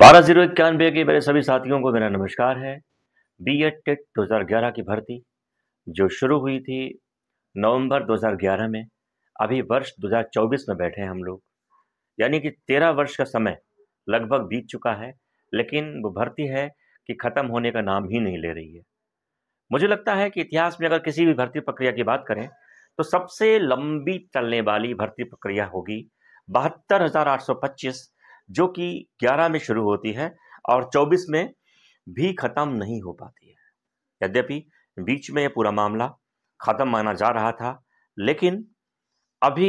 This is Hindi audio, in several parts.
बारह जीरो इक्यानवे के मेरे सभी साथियों को मेरा नमस्कार है बी एड टेट दो हज़ार ग्यारह की भर्ती जो शुरू हुई थी नवंबर 2011 में अभी वर्ष 2024 में बैठे हैं हम लोग यानी कि तेरह वर्ष का समय लगभग बीत चुका है लेकिन वो भर्ती है कि ख़त्म होने का नाम ही नहीं ले रही है मुझे लगता है कि इतिहास में अगर किसी भी भर्ती प्रक्रिया की बात करें तो सबसे लंबी चलने वाली भर्ती प्रक्रिया होगी बहत्तर हज़ार आठ सौ पच्चीस जो कि 11 में शुरू होती है और 24 में भी ख़त्म नहीं हो पाती है यद्यपि बीच में यह पूरा मामला ख़त्म माना जा रहा था लेकिन अभी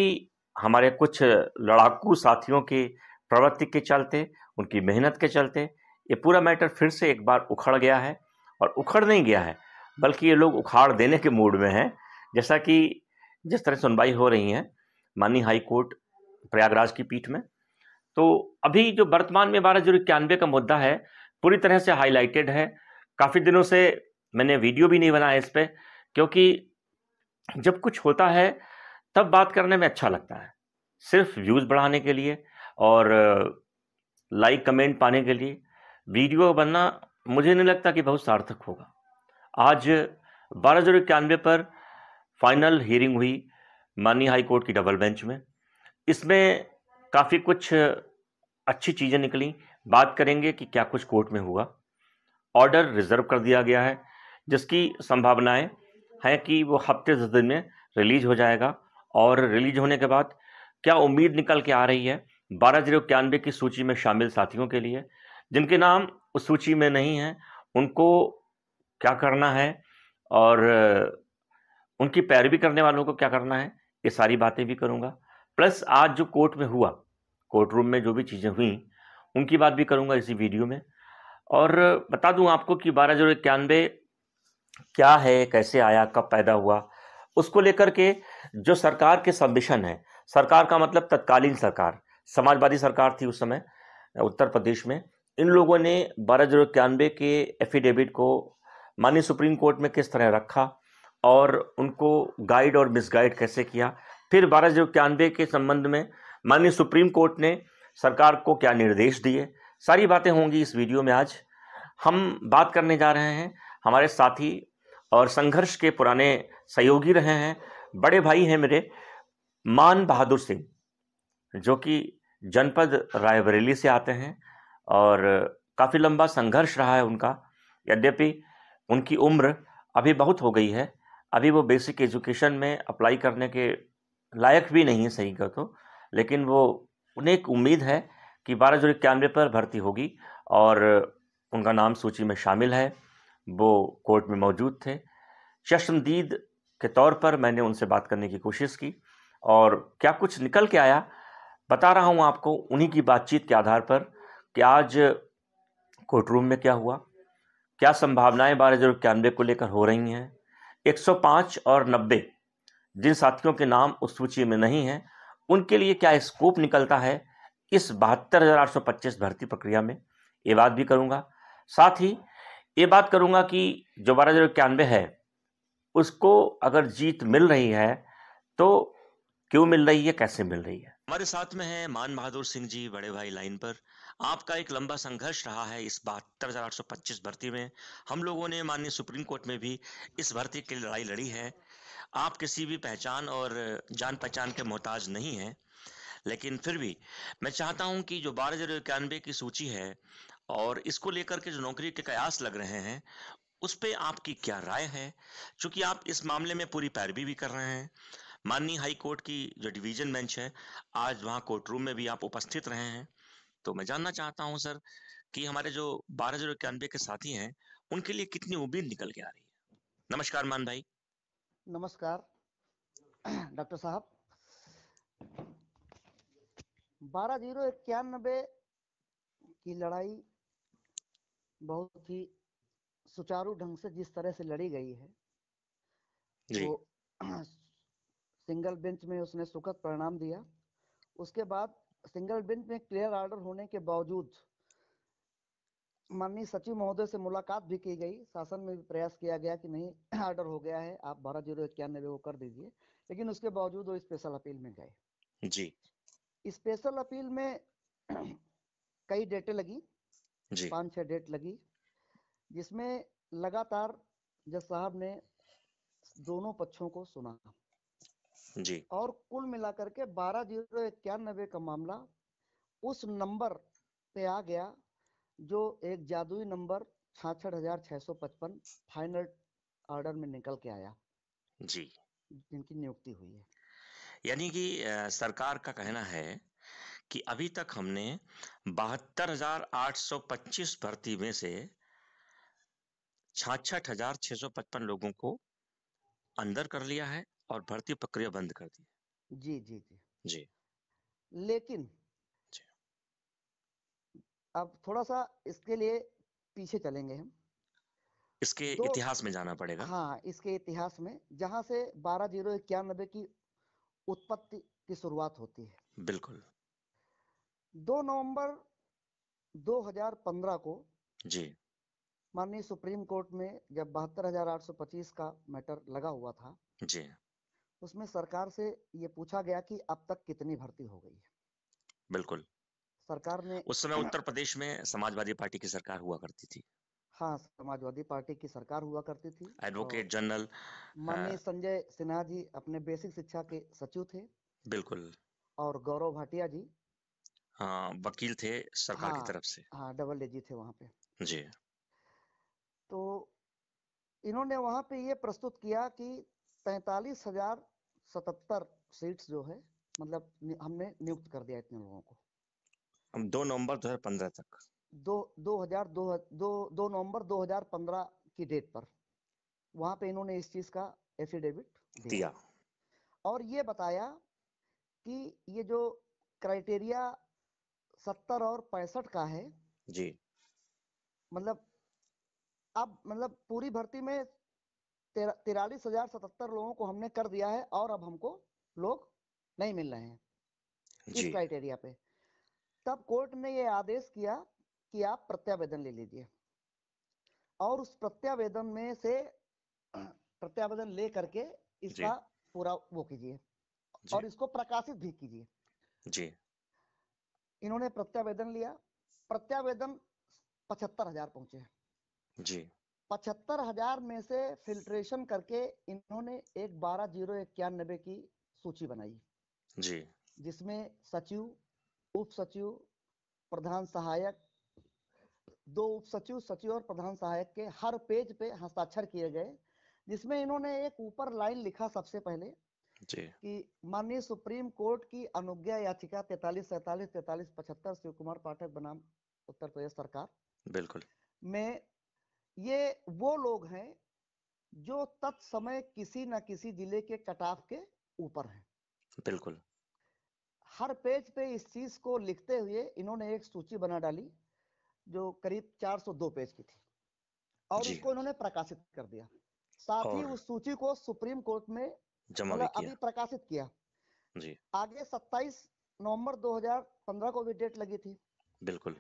हमारे कुछ लड़ाकू साथियों के प्रवृत्ति के चलते उनकी मेहनत के चलते ये पूरा मैटर फिर से एक बार उखड़ गया है और उखड़ नहीं गया है बल्कि ये लोग उखाड़ देने के मूड में हैं जैसा कि जिस तरह सुनवाई हो रही है माननीय हाई कोर्ट प्रयागराज की पीठ में तो अभी जो वर्तमान में बारह जीरो इक्यानवे का मुद्दा है पूरी तरह से हाईलाइटेड है काफ़ी दिनों से मैंने वीडियो भी नहीं बनाया इस पर क्योंकि जब कुछ होता है तब बात करने में अच्छा लगता है सिर्फ व्यूज़ बढ़ाने के लिए और लाइक कमेंट पाने के लिए वीडियो बनना मुझे नहीं लगता कि बहुत सार्थक होगा आज बारह जीरो इक्यानवे पर फाइनल हियरिंग हुई माननीय हाई कोर्ट की डबल बेंच में इसमें काफ़ी कुछ अच्छी चीज़ें निकली बात करेंगे कि क्या कुछ कोर्ट में हुआ ऑर्डर रिजर्व कर दिया गया है जिसकी संभावनाएं हैं कि वो हफ्ते दस दिन में रिलीज हो जाएगा और रिलीज होने के बाद क्या उम्मीद निकल के आ रही है बारह जीरो इक्यानवे की सूची में शामिल साथियों के लिए जिनके नाम उस सूची में नहीं हैं उनको क्या करना है और उनकी पैरवी करने वालों को क्या करना है ये सारी बातें भी करूँगा प्लस आज जो कोर्ट में हुआ कोर्ट रूम में जो भी चीज़ें हुई उनकी बात भी करूँगा इसी वीडियो में और बता दूँ आपको कि बारह जीरो इक्यानवे क्या है कैसे आया कब पैदा हुआ उसको लेकर के जो सरकार के सबमिशन है सरकार का मतलब तत्कालीन सरकार समाजवादी सरकार थी उस समय उत्तर प्रदेश में इन लोगों ने बारह जीरो इक्यानवे के एफिडेविट को माननीय सुप्रीम कोर्ट में किस तरह रखा और उनको गाइड और मिसगाइड कैसे किया फिर बारह जीरो इक्यानवे के संबंध में माननीय सुप्रीम कोर्ट ने सरकार को क्या निर्देश दिए सारी बातें होंगी इस वीडियो में आज हम बात करने जा रहे हैं हमारे साथी और संघर्ष के पुराने सहयोगी रहे हैं बड़े भाई हैं मेरे मान बहादुर सिंह जो कि जनपद रायबरेली से आते हैं और काफ़ी लंबा संघर्ष रहा है उनका यद्यपि उनकी उम्र अभी बहुत हो गई है अभी वो बेसिक एजुकेशन में अप्लाई करने के लायक भी नहीं है सही का तो लेकिन वो उन्हें एक उम्मीद है कि बारह सौ इक्यानवे पर भर्ती होगी और उनका नाम सूची में शामिल है वो कोर्ट में मौजूद थे चश्मदीद के तौर पर मैंने उनसे बात करने की कोशिश की और क्या कुछ निकल के आया बता रहा हूँ आपको उन्हीं की बातचीत के आधार पर कि आज कोर्ट रूम में क्या हुआ क्या संभावनाएं बारह हज़ार इक्यानवे को लेकर हो रही हैं 105 और 90 जिन साथियों के नाम उस सूची में नहीं हैं उनके लिए क्या स्कोप निकलता है इस बहत्तर हज़ार आठ सौ पच्चीस भर्ती प्रक्रिया में ये बात भी करूँगा साथ ही ये बात करूँगा कि जो बारह हज़ार इक्यानवे है उसको अगर जीत मिल रही है तो क्यों मिल रही है कैसे मिल रही है हमारे साथ में है मान बहादुर सिंह जी बड़े भाई लाइन पर आपका एक लंबा संघर्ष रहा है इस बहत्तर हजार आठ सौ पच्चीस भर्ती में हम लोगों ने माननीय सुप्रीम कोर्ट में भी इस भर्ती के लिए लड़ाई लड़ी है आप किसी भी पहचान और जान पहचान के मोहताज नहीं हैं लेकिन फिर भी मैं चाहता हूं कि जो बारह जीरो इक्यानवे की सूची है और इसको लेकर के जो नौकरी के कयास लग रहे हैं उस पर आपकी क्या राय है चूंकि आप इस मामले में पूरी पैरवी भी कर रहे हैं माननीय हाई कोर्ट की जो डिवीजन बेंच है आज वहाँ कोर्ट रूम में भी आप उपस्थित रहे हैं तो मैं जानना चाहता हूँ सर कि हमारे जो बारह जीरो इक्यानवे के साथी हैं उनके लिए कितनी उम्मीद निकल के आ रही है नमस्कार मान भाई नमस्कार डॉक्टर साहब बारह जीरो इक्यानबे की लड़ाई बहुत ही सुचारू ढंग से जिस तरह से लड़ी गई है वो सिंगल बेंच में उसने सुखद परिणाम दिया उसके बाद सिंगल बेंच में क्लियर ऑर्डर होने के बावजूद माननीय सचिव महोदय से मुलाकात भी की गई शासन में भी प्रयास किया गया कि नहीं ऑर्डर हो गया है आप बारह जीरो इक्यानबे को कर दीजिए लेकिन उसके बावजूद वो स्पेशल अपील में गए जी स्पेशल अपील में कई डेटें लगी पांच छह डेट लगी जिसमें लगातार जज साहब ने दोनों पक्षों को सुना जी और कुल मिलाकर के बारह जीरो इक्यानबे का मामला उस नंबर पे आ गया जो एक जादुई नंबर छाछठ फाइनल ऑर्डर में निकल के आया जी जिनकी नियुक्ति हुई है यानी कि सरकार का कहना है कि अभी तक हमने बहत्तर भर्ती में से छाछठ हजार लोगों को अंदर कर लिया है और भर्ती प्रक्रिया बंद कर दी जी जी जी जी लेकिन अब थोड़ा सा इसके लिए पीछे चलेंगे हम इसके तो, इतिहास में जाना पड़ेगा हाँ इसके इतिहास में जहां से बारह जीरो इक्यानबे की उत्पत्ति की शुरुआत होती है बिल्कुल दो नवंबर 2015 को जी माननीय सुप्रीम कोर्ट में जब बहत्तर हजार आठ सौ पच्चीस का मैटर लगा हुआ था जी उसमें सरकार से ये पूछा गया कि अब तक कितनी भर्ती हो गई है बिल्कुल सरकार ने उस समय उत्तर प्रदेश में समाजवादी पार्टी की सरकार हुआ करती थी हाँ समाजवादी पार्टी की सरकार हुआ करती थी एडवोकेट जनरल माननीय हाँ। संजय सिन्हा जी अपने बेसिक शिक्षा के सचिव थे बिल्कुल और गौरव भाटिया जी हाँ वकील थे सरकार हाँ, की तरफ से हाँ डबल ए जी थे वहाँ पे जी तो इन्होंने वहाँ पे ये प्रस्तुत किया कि तैतालीस हजार सतहत्तर सीट्स जो है मतलब हमने नियुक्त कर दिया इतने लोगों को हम दो नवंबर 2015 तक दो दो हजार दो दो दो नवंबर 2015 की डेट पर वहां पे इन्होंने इस चीज का एफिडेविट दिया और ये बताया कि ये जो क्राइटेरिया सत्तर और पैंसठ का है जी मतलब अब मतलब पूरी भर्ती में तिरालीस हजार सतहत्तर लोगों को हमने कर दिया है और अब हमको लोग नहीं मिल रहे हैं इस क्राइटेरिया पे तब कोर्ट ने यह आदेश किया कि आप प्रत्यावेदन ले लीजिए और उस प्रत्यावेदन में से प्रत्यावेदन ले करके इसका पूरा वो कीजिए और इसको प्रकाशित भी कीजिए जी इन्होंने प्रत्यावेदन लिया प्रत्यावेदन पचहत्तर हजार पहुंचे जी पचहत्तर हजार में से फिल्ट्रेशन करके इन्होंने एक बारह जीरो इक्यानबे की सूची बनाई जी जिसमें सचिव उप सचिव प्रधान सहायक दो उप सचिव सचिव और प्रधान सहायक के हर पेज पे हस्ताक्षर किए गए जिसमें इन्होंने एक ऊपर लाइन लिखा सबसे पहले जी। कि माननीय सुप्रीम कोर्ट की अनुज्ञा याचिका तैतालीस सैतालीस तैतालीस पचहत्तर शिव कुमार पाठक बनाम उत्तर प्रदेश सरकार बिल्कुल में ये वो लोग हैं जो तत्समय किसी न किसी जिले के कटाफ के ऊपर हैं बिल्कुल हर पेज पे इस चीज को लिखते हुए इन्होंने एक सूची बना डाली जो करीब 402 पेज की थी और उसको इन्होंने प्रकाशित कर दिया साथ ही उस सूची को सुप्रीम कोर्ट में जमा किया। अभी प्रकाशित किया जी आगे 27 नवंबर 2015 को भी डेट लगी थी बिल्कुल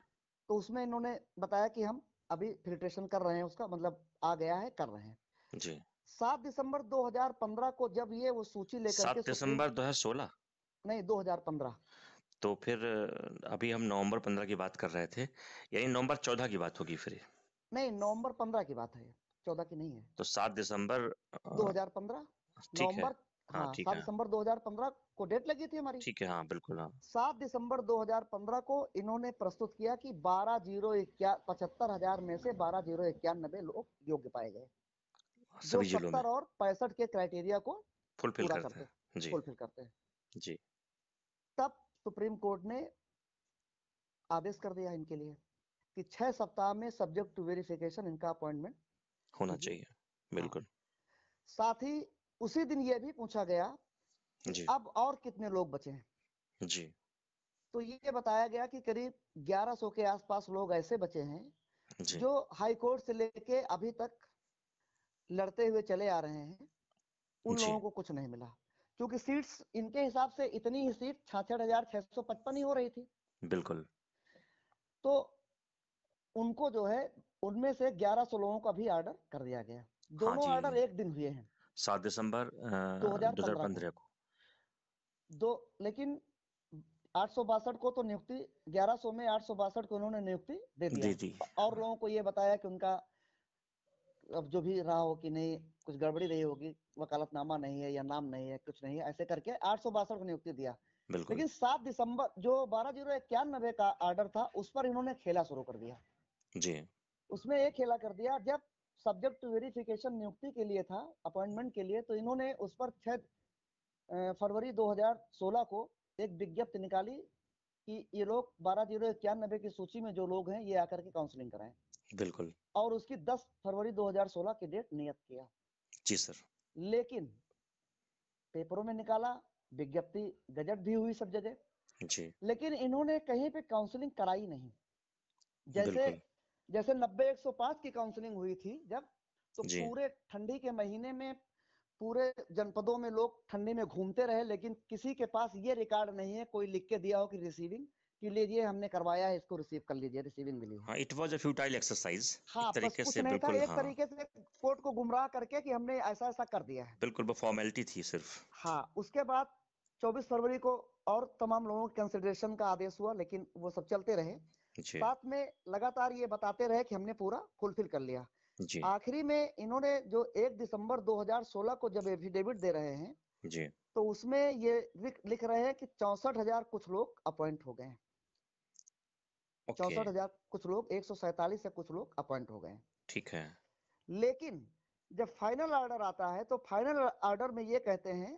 तो उसमें इन्होंने बताया कि हम अभी फिल्ट्रेशन कर रहे हैं उसका मतलब आ गया है कर रहे हैं जी सात दिसंबर 2015 को जब ये वो सूची लेकर सात दिसंबर 2016 नहीं 2015 तो फिर अभी हम नवंबर 15 की बात कर रहे थे यानी नवंबर 14 की बात होगी फिर नहीं नवंबर 15 की बात है 14 की नहीं है तो 7 दिसंबर 2015 नवंबर हाँ, हाँ सात दिसंबर 2015 को डेट लगी थी हमारी ठीक है हाँ बिल्कुल हाँ सात दिसंबर 2015 को इन्होंने प्रस्तुत किया कि बारह जीरो पचहत्तर हजार में से बारह जीरो इक्यानबे लोग योग्य पाए गए जो सत्तर और पैंसठ के क्राइटेरिया को फुलफिल करते हैं फुलफिल करते हैं जी तब सुप्रीम कोर्ट ने आदेश कर दिया इनके लिए कि छह सप्ताह में सब्जेक्ट टू वेरिफिकेशन इनका अपॉइंटमेंट होना चाहिए बिल्कुल हाँ। साथ ही उसी दिन यह भी पूछा गया जी। अब और कितने लोग बचे हैं जी तो ये बताया गया कि करीब 1100 के आसपास लोग ऐसे बचे हैं जो हाई कोर्ट से लेके अभी तक लड़ते हुए चले आ रहे हैं उन लोगों को कुछ नहीं मिला क्योंकि सीट्स इनके हिसाब से इतनी ही सीट छाछठ हजार छह सौ पचपन ही हो रही थी बिल्कुल तो उनको जो है उनमें से ग्यारह सौ लोगों का भी ऑर्डर कर दिया गया हाँ दोनों हाँ ऑर्डर एक दिन हुए हैं सात दिसंबर दो हजार पंद्रह को दो लेकिन आठ सौ बासठ को तो नियुक्ति ग्यारह सौ में आठ सौ बासठ को उन्होंने नियुक्ति दे दी और लोगों को ये बताया कि उनका अब जो भी रहा हो कि नहीं कुछ गड़बड़ी रही होगी वकालतनामा नहीं है या नाम नहीं है कुछ नहीं है ऐसे करके आठ सौ बासठ को नियुक्ति दिया लेकिन सात दिसंबर जो बारह जीरो इक्यानबे का ऑर्डर था उस पर इन्होंने खेला शुरू कर दिया जी उसमें एक खेला कर दिया जब सब्जेक्ट वेरिफिकेशन नियुक्ति के लिए था अपॉइंटमेंट के लिए तो इन्होंने उस पर छह फरवरी 2016 को एक विज्ञप्ति निकाली कि ये लोग बारह जीरो इक्यानबे की सूची में जो लोग हैं ये आकर के काउंसलिंग कराएं बिल्कुल और उसकी 10 फरवरी 2016 की डेट नियत किया जी सर लेकिन पेपरों में निकाला विज्ञप्ति गजट भी हुई सब जगह जी लेकिन इन्होंने कहीं पे काउंसलिंग कराई नहीं जैसे जैसे नब्बे एक की काउंसलिंग हुई थी जब तो पूरे ठंडी के महीने में पूरे जनपदों में लोग ठंडी में घूमते रहे लेकिन किसी के पास ये रिकॉर्ड नहीं है कोई लिख के दिया हो कि रिसीविंग कि लीजिए हमने करवाया है इसको रिसीव कर लीजिए रिसीविंग मिली हाँ it was a futile exercise हाँ तरीके से बिल्कुल एक हाँ। तरीके से कोर्ट को गुमराह करके कि हमने ऐसा ऐसा कर दिया है बिल्कुल वो फॉर्मेलिटी थी सिर्फ हाँ उसके बाद 24 फरवरी को और तमाम लोगों के कंसिडरेशन का आदेश हुआ लेकिन वो सब चलते रहे साथ में लगातार ये बताते रहे कि हमने पूरा फुलफिल कर लिया आखिरी में इन्होंने जो एक दिसंबर 2016 को जब एफिडेविट दे रहे हैं जी तो उसमें ये लिख रहे हैं कि चौसठ हजार कुछ लोग अपॉइंट हो गए हैं चौसठ हजार कुछ लोग एक सौ सैतालीस से कुछ लोग अपॉइंट हो गए ठीक है लेकिन जब फाइनल ऑर्डर आता है तो फाइनल ऑर्डर में ये कहते हैं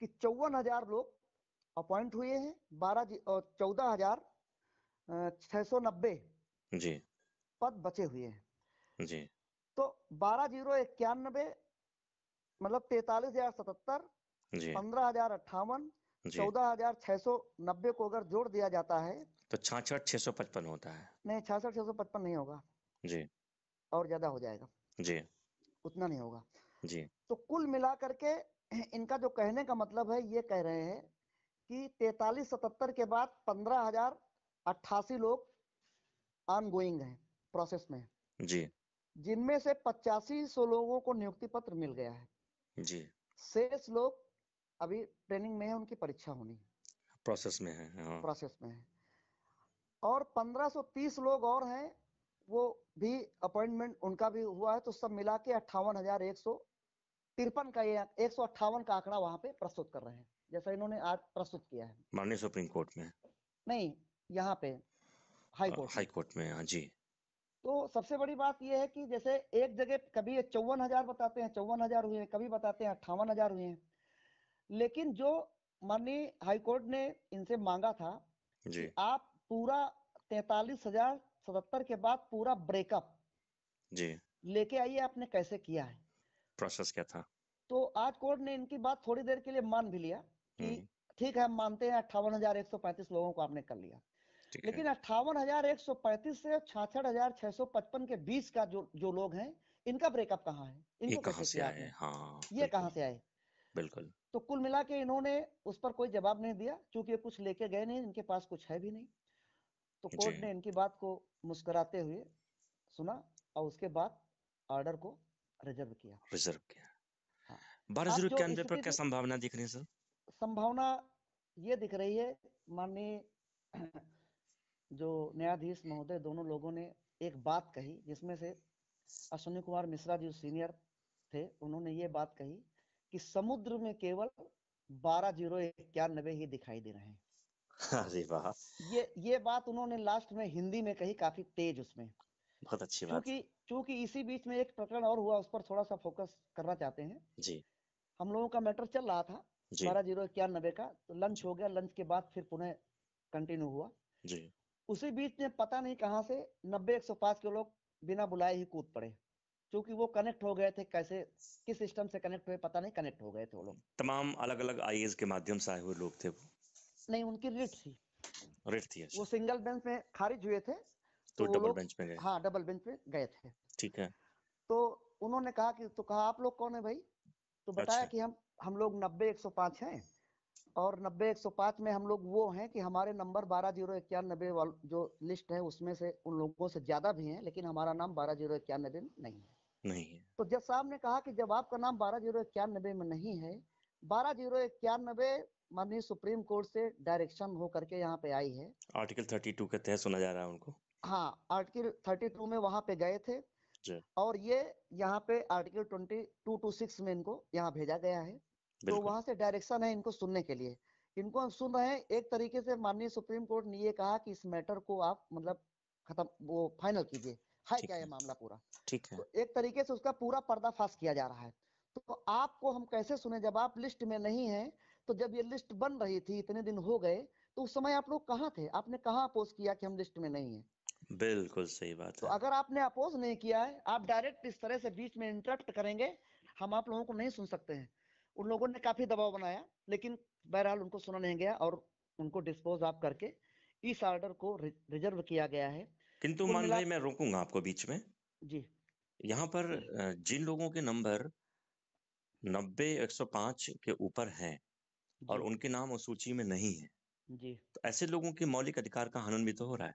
कि चौवन हजार लोग अपॉइंट हुए हैं बारह चौदह हजार छह सौ नब्बे जी पद बचे हुए हैं जी तो बारह जीरो इक्यानबे मतलब तैतालीस हजार सतहत्तर पंद्रह हजार अट्ठावन चौदह हजार छह सौ नब्बे को अगर जोड़ दिया जाता है तो छाछठ छह सौ पचपन होता है नहीं छाछठ छह सौ पचपन नहीं होगा जी और ज्यादा हो जाएगा जी उतना नहीं होगा जी तो कुल मिला करके इनका जो कहने का मतलब है ये कह रहे हैं कि तैतालीस सतहत्तर के बाद पंद्रह हजार अट्ठासी लोग ऑन गोइंग है प्रोसेस में जी जिनमें से पचासी सौ लोगों को नियुक्ति पत्र मिल गया है जी शेष लोग अभी ट्रेनिंग में है उनकी परीक्षा होनी प्रोसेस में है हाँ। प्रोसेस में है और 1530 लोग और हैं वो भी अपॉइंटमेंट उनका भी हुआ है तो सब मिला के अट्ठावन हजार एक सौ तिरपन का ये एक सौ अट्ठावन का आंकड़ा वहां पे प्रस्तुत कर रहे हैं जैसा इन्होंने आज प्रस्तुत किया है माननीय सुप्रीम कोर्ट में नहीं यहाँ पे हाई हाँ, कोर्ट हाई कोर्ट में हाँ जी तो सबसे बड़ी बात यह है कि जैसे एक जगह कभी चौवन हजार बताते हैं चौवन हजार हुए हैं कभी बताते हैं अट्ठावन हजार हुए हैं लेकिन जो माननीय हाईकोर्ट ने इनसे मांगा था जी। आप पूरा तैतालीस हजार सतहत्तर के बाद पूरा ब्रेकअप जी लेके आइए आपने कैसे किया है प्रोसेस क्या था तो आज कोर्ट ने इनकी बात थोड़ी देर के लिए मान भी लिया कि हम्म। ठीक है हम मानते हैं अट्ठावन हजार एक सौ पैंतीस लोगों को आपने कर लिया लेकिन अट्ठावन हजार एक सौ पैंतीस से छाछठ हजार छह सौ पचपन के बीच का जो जो लोग हैं इनका ब्रेकअप कहाँ है इनको ये कहां से आए हाँ, ये कहाँ से आए बिल्कुल तो कुल मिला के इन्होंने उस पर कोई जवाब नहीं दिया क्योंकि ये कुछ लेके गए नहीं इनके पास कुछ है भी नहीं तो कोर्ट ने इनकी बात को मुस्कुराते हुए सुना और उसके बाद ऑर्डर को रिजर्व किया रिजर्व किया हाँ। बारह के अंदर पर क्या संभावना दिख रही है सर संभावना ये दिख रही है माननीय जो न्यायाधीश महोदय दोनों लोगों ने एक बात कही जिसमें से अश्विनी कुमार मिश्रा जी सीनियर थे उन्होंने ये बात कही कि समुद्र में केवल बारह जीरो इक्यानबे ही दिखाई दे रहे हैं अरे वाह ये ये बात उन्होंने लास्ट में हिंदी में कही काफी तेज उसमें बहुत अच्छी बात क्योंकि क्योंकि इसी बीच में एक प्रकरण और हुआ उस पर थोड़ा सा फोकस करना चाहते हैं जी हम लोगों का मैटर चल रहा था बारह जीरो इक्यानबे का तो लंच हो गया लंच के बाद फिर पुनः कंटिन्यू हुआ जी उसी बीच में पता नहीं कहाँ से नब्बे एक सौ पांच के लोग बिना बुलाए ही कूद पड़े क्योंकि वो कनेक्ट हो गए थे कैसे किस सिस्टम से कनेक्ट हुए पता नहीं कनेक्ट हो गए थे वो लोग तमाम अलग अलग आई के माध्यम से आए हुए लोग थे वो नहीं उनकी रिट थी रिट थी अच्छा। वो सिंगल बेंच में खारिज हुए थे तो, तो डबल बेंच में गए हाँ डबल बेंच में गए थे ठीक है तो उन्होंने कहा कि तो कहा आप लोग कौन है भाई तो बताया अच्छा। कि हम हम लोग नब्बे एक सौ पाँच है और नब्बे एक सौ पाँच में हम लोग वो हैं कि हमारे नंबर बारह जीरो इक्यानबे जो लिस्ट है उसमें से उन लोगों से ज्यादा भी हैं लेकिन हमारा नाम बारह जीरो इक्यानबे नहीं है नहीं है तो जज साहब ने कहा कि जब आपका नाम बारह जीरो इक्यानबे में नहीं है बारह जीरो इक्यानबे माननीय सुप्रीम कोर्ट से डायरेक्शन हो करके यहाँ पे आई है आर्टिकल थर्टी टू के तहत सुना जा रहा है उनको हाँ आर्टिकल थर्टी टू में वहाँ पे गए थे और ये यहाँ पे article twenty two two six में इनको यहाँ भेजा गया है तो वहां से डायरेक्शन है इनको सुनने के लिए इनको हम सुन रहे हैं एक तरीके से माननीय सुप्रीम कोर्ट ने ये कहा कि इस मैटर को आप मतलब खत्म वो फाइनल कीजिए है क्या ये मामला पूरा ठीक है तो एक तरीके से उसका पूरा पर्दाफाश किया जा रहा है तो आपको हम कैसे सुने जब आप लिस्ट में नहीं है तो जब ये लिस्ट बन रही थी इतने दिन हो गए तो उस समय आप लोग कहाँ थे आपने कहा अपोज किया कि हम लिस्ट में नहीं है बिल्कुल सही बात तो है अगर आपने अपोज नहीं किया है आप डायरेक्ट इस तरह से बीच में इंटरप्ट करेंगे हम आप लोगों को नहीं सुन सकते हैं उन लोगों ने काफी दबाव बनाया लेकिन बहरहाल उनको सुना नहीं गया और उनको डिस्पोज आप करके इस ऑर्डर को रिजर्व किया गया है किंतु मान भाई मैं रोकूंगा आपको बीच में जी यहाँ पर जिन लोगों के नंबर नब्बे एक सौ पांच के ऊपर हैं और उनके नाम उस सूची में नहीं है जी तो ऐसे लोगों के मौलिक अधिकार का हनन भी तो हो रहा है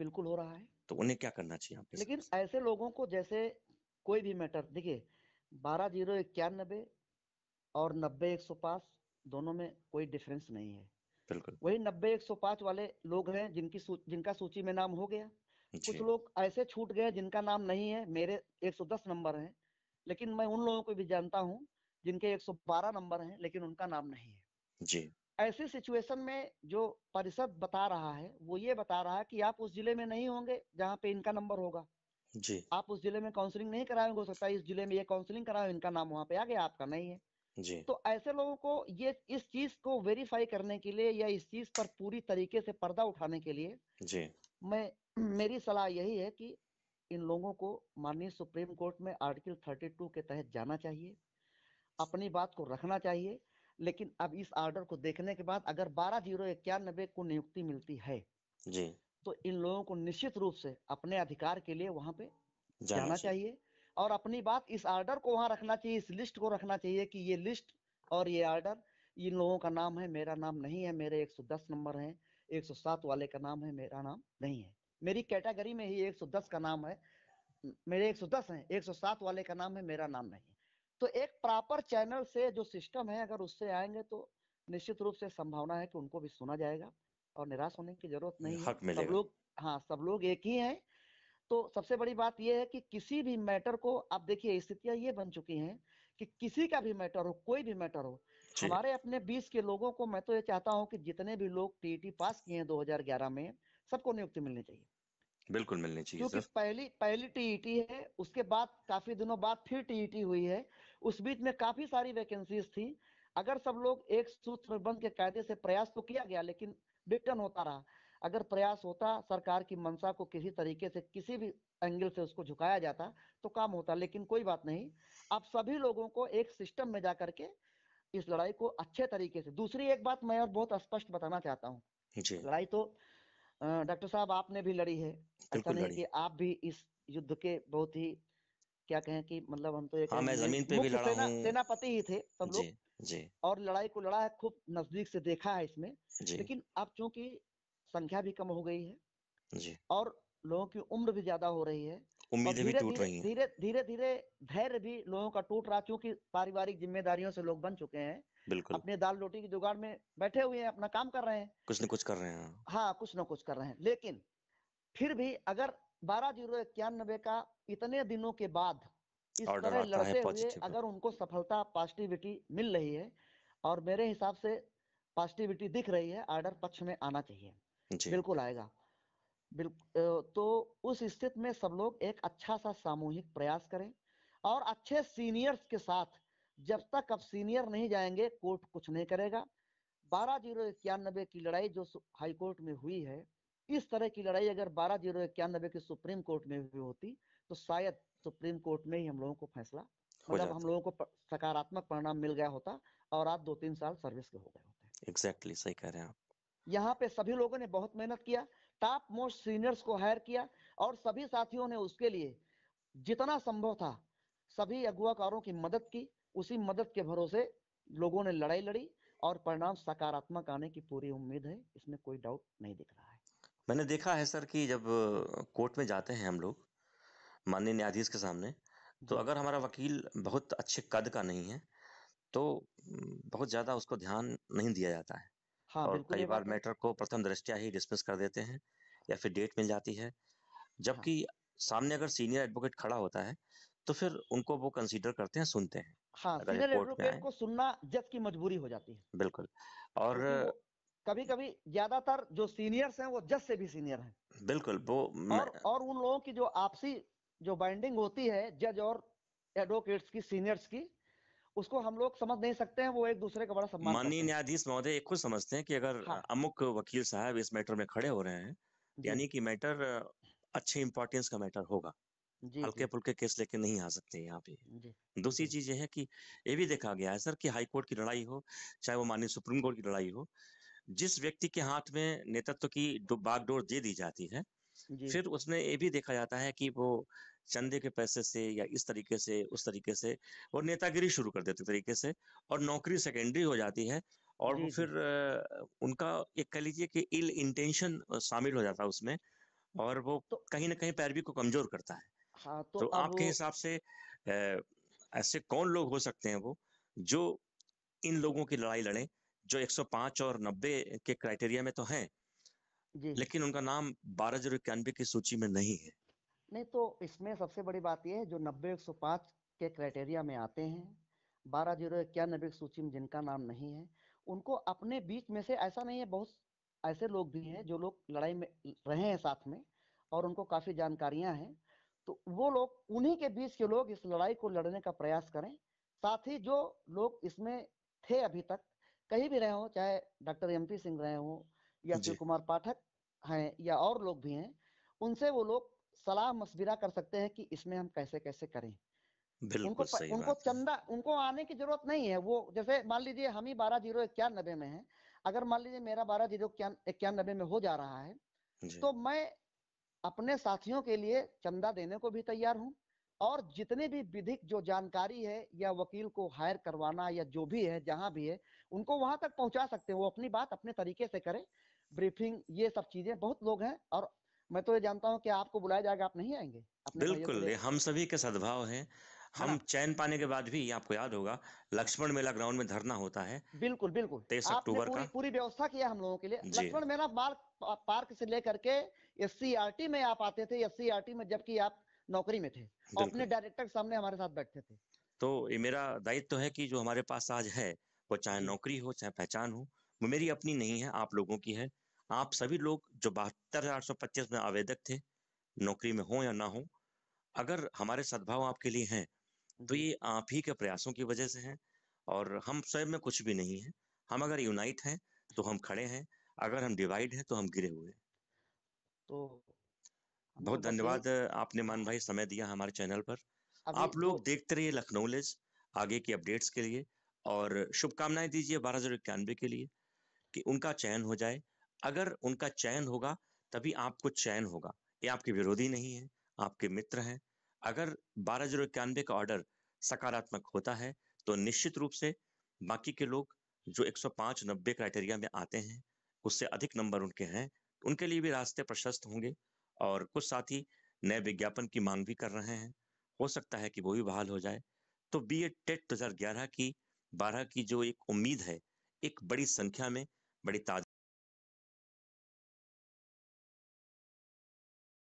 बिल्कुल हो रहा है तो उन्हें क्या करना चाहिए आपके लेकिन ऐसे लोगों को जैसे कोई भी मैटर देखिए बारह जीरो इक्यानबे और नब्बे एक सौ पांच दोनों में कोई डिफरेंस नहीं है बिल्कुल वही नब्बे एक सौ पांच वाले लोग हैं जिनकी सू, जिनका सूची में नाम हो गया कुछ लोग ऐसे छूट गए जिनका नाम नहीं है मेरे 110 नंबर हैं लेकिन मैं उन लोगों को भी जानता हूँ जिनके 112 नंबर हैं लेकिन उनका नाम नहीं है जी ऐसी सिचुएशन में जो परिषद बता रहा है वो ये बता रहा है कि आप उस जिले में नहीं होंगे जहाँ पे इनका नंबर होगा जी आप उस जिले में काउंसलिंग नहीं कराएंगे हो सकता है इस जिले में ये काउंसलिंग कराओ इनका नाम वहाँ पे आ गया आपका नहीं है जी तो ऐसे लोगों को ये इस चीज को वेरीफाई करने के लिए या इस चीज पर पूरी तरीके से पर्दा उठाने के लिए जी मैं मेरी सलाह यही है कि इन लोगों को माननीय सुप्रीम कोर्ट में आर्टिकल 32 के तहत जाना चाहिए अपनी बात को रखना चाहिए लेकिन अब इस ऑर्डर को देखने के बाद अगर बारह जीरो इक्यानबे को नियुक्ति मिलती है जी तो इन लोगों को निश्चित रूप से अपने अधिकार के लिए वहां पे जाना, जाना चाहिए और अपनी बात इस ऑर्डर को वहां रखना चाहिए इस लिस्ट को रखना चाहिए कि ये लिस्ट और ये ऑर्डर इन लोगों का नाम है मेरा नाम नहीं है मेरे 110 नंबर है 107 वाले का नाम है मेरा नाम नहीं है मेरी कैटेगरी में ही 110 का नाम है मेरे 110 हैं 107 वाले का नाम है मेरा नाम नहीं तो एक प्रॉपर चैनल से जो सिस्टम है अगर उससे आएंगे तो निश्चित रूप से संभावना है कि उनको भी सुना जाएगा और निराश होने की जरूरत नहीं है सब लोग हाँ सब लोग एक ही हैं तो सबसे बड़ी बात यह है कि किसी भी मैटर को आप देखिए स्थितियां ये बन चुकी हैं कि किसी का भी मैटर हो कोई भी मैटर हो हमारे अपने 20 के लोगों को मैं तो ये चाहता हूं कि जितने भी लोग टीईटी पास किए हैं 2011 में सबको नियुक्ति मिलनी चाहिए बिल्कुल मिलनी चाहिए क्योंकि पहली पहली टीईटी e है उसके बाद काफी दिनों बाद फिर टीईटी e हुई है उस बीच में काफी सारी वैकेंसीज थी अगर सब लोग एक बंद के कायदे से प्रयास तो किया गया लेकिन विघटन होता रहा अगर प्रयास होता सरकार की मंशा को किसी तरीके से किसी भी एंगल से उसको झुकाया जाता तो काम होता लेकिन कोई बात नहीं आप सभी लोगों को एक सिस्टम में जा करके इस लड़ाई को अच्छे तरीके से दूसरी एक बात मैं और बहुत स्पष्ट बताना चाहता हूँ लड़ाई तो डॉक्टर साहब आपने भी लड़ी है ऐसा नहीं कि आप भी इस युद्ध के बहुत ही क्या कहें कि मतलब हम तो एक हाँ, मैं जमीन पे भी लड़ा सेना, सेनापति ही थे सब लोग और लड़ाई को लड़ा है खूब नजदीक से देखा है इसमें लेकिन अब चूंकि संख्या भी कम हो गई है जी और लोगों की उम्र भी ज्यादा हो रही है भी टूट रही धीरे धीरे धीरे धैर्य भी लोगों का टूट रहा क्योंकि पारिवारिक जिम्मेदारियों से लोग बन चुके हैं बिल्कुल अपने दाल रोटी की जुगाड़ में बैठे हुए हैं अपना काम कर रहे हैं कुछ न कुछ कर रहे हैं हाँ कुछ न कुछ कर रहे हैं लेकिन फिर भी अगर बारह जीरो इक्यानबे का इतने दिनों के बाद इस तरह लड़ते हुए अगर उनको सफलता पॉजिटिविटी मिल रही है और मेरे हिसाब से पॉजिटिविटी दिख रही है आर्डर पक्ष में आना चाहिए बिल्कुल आएगा तो उस स्थिति में सब लोग एक अच्छा सा सामूहिक प्रयास करें और अच्छे सीनियर्स के साथ जब तक अब सीनियर नहीं जाएंगे कोर्ट कुछ नहीं करेगा बारह जीरो इक्यानबे की लड़ाई जो हाईकोर्ट में हुई है इस तरह की लड़ाई अगर बारह जीरो इक्यानबे की सुप्रीम कोर्ट में भी होती तो शायद सुप्रीम कोर्ट में ही हम लोगों को फैसला मतलब हम लोगों को सकारात्मक परिणाम मिल गया होता और आप दो तीन साल सर्विस के हो गए होते एग्जैक्टली exactly, सही कह रहे हैं आप यहाँ पे सभी लोगों ने बहुत मेहनत किया टॉप मोस्ट सीनियर्स को हायर किया और सभी साथियों ने उसके लिए जितना संभव था सभी अगुआकारों की मदद की उसी मदद के भरोसे लोगों ने लड़ाई लड़ी और परिणाम सकारात्मक आने की पूरी उम्मीद है इसमें कोई डाउट नहीं दिख रहा है मैंने देखा है सर कि जब कोर्ट में जाते हैं हम लोग माननीय न्यायाधीश के सामने तो हम्म। अगर हमारा वकील बहुत अच्छे कद का नहीं है तो बहुत ज़्यादा उसको ध्यान नहीं दिया जाता है हाँ, और कई बार तो मैटर को प्रथम दृष्टिया ही डिसमिस कर देते हैं या फिर डेट मिल जाती है हाँ। जबकि हाँ, सामने अगर सीनियर एडवोकेट खड़ा होता है तो फिर उनको वो कंसीडर करते हैं सुनते हैं हाँ, सीनियर एडवोकेट को सुनना जज की मजबूरी हो जाती है बिल्कुल और कभी कभी ज्यादातर जो सीनियर्स हैं वो जज से भी सीनियर हैं बिल्कुल वो और, और उन लोगों की जो आपसी जो बाइंडिंग होती है जज और एडवोकेट्स की सीनियर्स की उसको हम लोग समझ नहीं सकते हैं वो एक दूसरे का बड़ा सम्मान माननीय न्यायाधीश महोदय एक खुद समझते हैं कि अगर हाँ। अमुक वकील साहब इस मैटर में खड़े हो रहे हैं यानी कि मैटर अच्छे इम्पोर्टेंस का मैटर होगा हल्के फुल्के केस लेके नहीं आ सकते यहाँ पे दूसरी चीज ये है कि ये भी देखा गया है सर कि हाई कोर्ट की लड़ाई हो चाहे वो माननीय सुप्रीम कोर्ट की लड़ाई हो जिस व्यक्ति के हाथ में नेतृत्व की बागडोर दे दी जाती है फिर उसमें ये भी देखा जाता है कि वो चंदे के पैसे से या इस तरीके से उस तरीके से वो नेतागिरी शुरू कर देते तरीके से और नौकरी सेकेंडरी हो जाती है और वो फिर उनका एक कह लीजिए कि इल इंटेंशन शामिल हो जाता है उसमें और वो तो, कहीं ना कहीं पैरवी को कमजोर करता है हाँ, तो, तो आपके हिसाब से ऐसे कौन लोग हो सकते हैं वो जो इन लोगों की लड़ाई लड़े जो 105 और 90 के क्राइटेरिया में तो हैं लेकिन उनका नाम बारह जीरो इक्यानबे की सूची में नहीं है नहीं तो इसमें सबसे बड़ी बात यह है जो नब्बे एक सौ पाँच के क्राइटेरिया में आते हैं बारह जीरो इक्यानबे की सूची में जिनका नाम नहीं है उनको अपने बीच में से ऐसा नहीं है बहुत ऐसे लोग भी हैं जो लोग लड़ाई में रहे हैं साथ में और उनको काफी जानकारियां हैं तो वो लोग उन्हीं के बीच के लोग इस लड़ाई को लड़ने का प्रयास करें साथ ही जो लोग इसमें थे अभी तक कहीं भी रहे हो चाहे डॉक्टर एम पी सिंह रहे हों या फिर कुमार पाठक हैं या और लोग भी हैं उनसे वो लोग सलाह मशविरा कर सकते हैं कि इसमें हम कैसे कैसे करें उनको सही उनको चंदा उनको आने की जरूरत नहीं है वो जैसे मान लीजिए हम ही बारह जीरो इक्यानबे में है अगर मान लीजिए मेरा बारह जीरो इक्यानबे में हो जा रहा है तो मैं अपने साथियों के लिए चंदा देने को भी तैयार हूँ और जितने भी विधिक जो जानकारी है या वकील को हायर करवाना या जो भी है जहां भी है उनको वहां तक पहुंचा सकते हैं वो अपनी बात अपने तरीके से करें ब्रीफिंग ये सब चीजें बहुत लोग हैं और मैं तो ये जानता हूँ कि आपको बुलाया जाएगा आप नहीं आएंगे बिल्कुल हम सभी के सद्भाव है हम हाँ। चैन पाने के बाद भी आपको याद होगा लक्ष्मण मेला ग्राउंड में धरना होता है बिल्कुल बिल्कुल तेईस अक्टूबर का पूरी व्यवस्था किया हम लोगों के लिए लक्ष्मण मेला पार्क से लेकर के एस में आप आते थे एस में जबकि आप नौकरी में थे और अपने डायरेक्टर सामने हमारे साथ बैठते थे तो ये मेरा दायित्व तो है कि जो हमारे पास आज है वो चाहे नौकरी हो चाहे पहचान हो वो मेरी अपनी नहीं है आप लोगों की है आप सभी लोग जो बहत्तर आठ सौ पच्चीस में आवेदक थे नौकरी में हो या ना हो अगर हमारे सद्भाव आपके लिए हैं तो ये आप ही के प्रयासों की वजह से हैं और हम स्वयं में कुछ भी नहीं है हम अगर यूनाइट हैं तो हम खड़े हैं अगर हम डिवाइड हैं तो हम गिरे हुए हैं तो हाँ, बहुत तो धन्यवाद आपने मान भाई समय दिया हमारे चैनल पर हाँ, आप लोग देखते रहिए लखनऊ लेज आगे की अपडेट्स के लिए और शुभकामनाएं दीजिए बारह हजार इक्यानवे के लिए कि उनका चयन हो जाए अगर उनका चयन होगा तभी आपको चयन होगा ये आपके विरोधी नहीं है आपके मित्र हैं अगर बारह जीरो इक्यानवे का ऑर्डर सकारात्मक होता है तो निश्चित रूप से बाकी के लोग जो 105 नब्बे क्राइटेरिया में आते हैं उससे अधिक नंबर उनके हैं उनके लिए भी रास्ते प्रशस्त होंगे और कुछ साथी नए विज्ञापन की मांग भी कर रहे हैं हो सकता है कि वो भी बहाल हो जाए तो बी एड टेट दो हजार ग्यारह की बारह की जो एक उम्मीद है एक बड़ी संख्या में बड़ी ताज